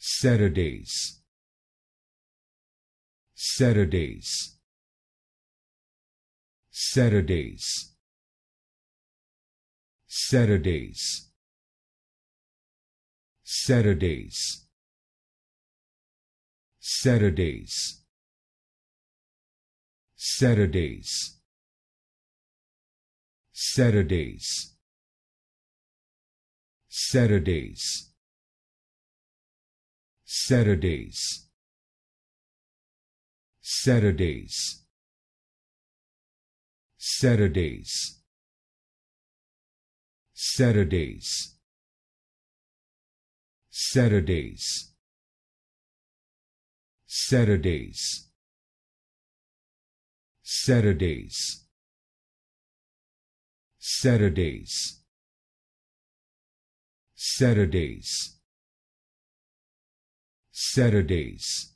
Saturdays Saturdays Saturdays Saturdays Saturdays Saturdays Saturdays Saturdays Saturdays Saturdays Saturdays Saturdays Saturdays Saturdays Saturdays Saturdays Saturdays Saturdays saturdays